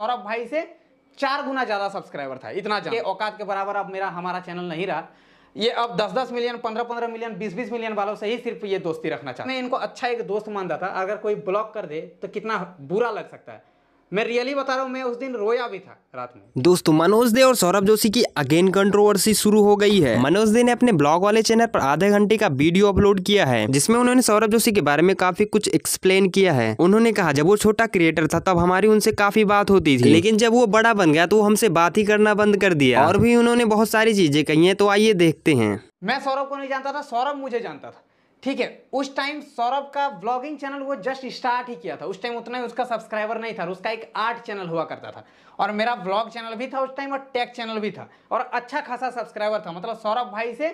सौरभ भाई से चार गुना ज़्यादा सब्सक्राइबर था इतना के औकात के बराबर अब मेरा हमारा चैनल नहीं रहा ये अब 10-10 मिलियन 15-15 मिलियन 20-20 मिलियन वालों से ही सिर्फ ये दोस्ती रखना चाहता मैं इनको अच्छा एक दोस्त मानता था अगर कोई ब्लॉक कर दे तो कितना बुरा लग सकता है मैं रियली बता रहा हूँ मैं उस दिन रोया भी था रात में दोस्तों मनोज दे और सौरभ जोशी की अगेन कंट्रोवर्सी शुरू हो गई है मनोज दे ने अपने ब्लॉग वाले चैनल पर आधे घंटे का वीडियो अपलोड किया है जिसमें उन्होंने सौरभ जोशी के बारे में काफी कुछ एक्सप्लेन किया है उन्होंने कहा जब वो छोटा क्रिएटर था तब हमारी उनसे काफी बात होती थी लेकिन जब वो बड़ा बन गया तो वो हमसे बात ही करना बंद कर दिया और भी उन्होंने बहुत सारी चीजें कही है तो आइए देखते हैं मैं सौरभ को नहीं जानता था सौरभ मुझे जानता था ठीक है उस टाइम सौरभ का ब्लॉगिंग चैनल वो जस्ट स्टार्ट ही किया था उस टाइम उतना ही उसका सब्सक्राइबर नहीं था उसका एक आर्ट चैनल हुआ करता था और मेरा ब्लॉग चैनल भी था उस टाइम और टेक चैनल भी था और अच्छा खासा सब्सक्राइबर था मतलब सौरभ भाई से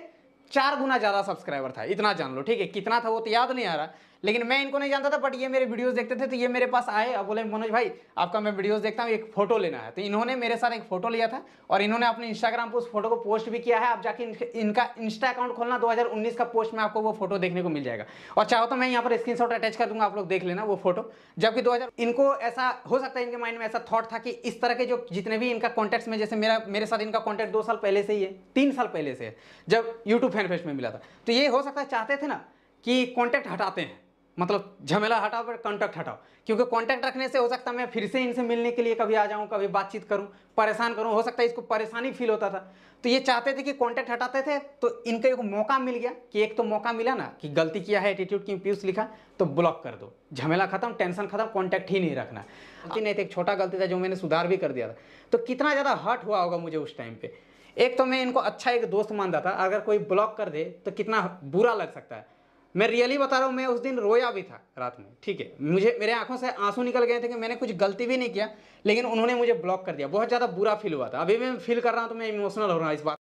चार गुना ज़्यादा सब्सक्राइबर था इतना जान लो ठीक है कितना था वो तो याद नहीं आ रहा लेकिन मैं इनको नहीं जानता था बट ये मेरे वीडियोस देखते थे तो ये मेरे पास आए और बोले मनोज भाई आपका मैं वीडियोस देखता हूँ एक फोटो लेना है तो इन्होंने मेरे साथ एक फोटो लिया था और इन्होंने अपने इंस्टाग्राम पर उस फोटो को पोस्ट भी किया है आप जाके इनका इंस्टा अकाउंट खोलना दो का पोस्ट में आपको वो फोटो देखने को मिल जाएगा और चाहो तो मैं यहाँ पर स्क्रीन अटैच कर दूंगा आप लोग देख लेना वो फोटो जबकि दो इनको ऐसा हो सकता है इनके माइंड में ऐसा थॉट था कि इस तरह के जो जितने भी इनका कॉन्टैक्ट्स में जैसे मेरा मेरे साथ इनका कॉन्टैक्ट दो साल पहले से ही है तीन साल पहले से है जब यूट्यूब फैन फेस्ट में मिला था तो ये हो सकता है चाहते थे ना कि कॉन्टैक्ट हटाते हैं मतलब झमेला हटाओ पर कॉन्टैक्ट हटाओ क्योंकि कॉन्टैक्ट रखने से हो सकता है मैं फिर से इनसे मिलने के लिए कभी आ जाऊँ कभी बातचीत करूँ परेशान करूँ हो सकता है इसको परेशानी फील होता था तो ये चाहते थे कि कॉन्टैक्ट हटाते थे तो इनका एक मौका मिल गया कि एक तो मौका मिला ना कि गलती किया है एटीट्यूड की प्यूस लिखा तो ब्लॉक कर दो झमेला खत्म टेंशन खत्म कॉन्टैक्ट ही नहीं रखना नहीं तो एक छोटा गलती था जो मैंने सुधार भी कर दिया था तो कितना ज़्यादा हर्ट हुआ होगा मुझे उस टाइम पर एक तो मैं इनको अच्छा एक दोस्त मानता था अगर कोई ब्लॉक कर दे तो कितना बुरा लग सकता है मैं रियली बता रहा हूँ मैं उस दिन रोया भी था रात में ठीक है मुझे मेरे आंखों से आंसू निकल गए थे कि मैंने कुछ गलती भी नहीं किया लेकिन उन्होंने मुझे ब्लॉक कर दिया बहुत ज़्यादा बुरा फील हुआ था अभी भी मैं फील कर रहा हूँ तो मैं इमोशनल हो रहा हूँ इस बात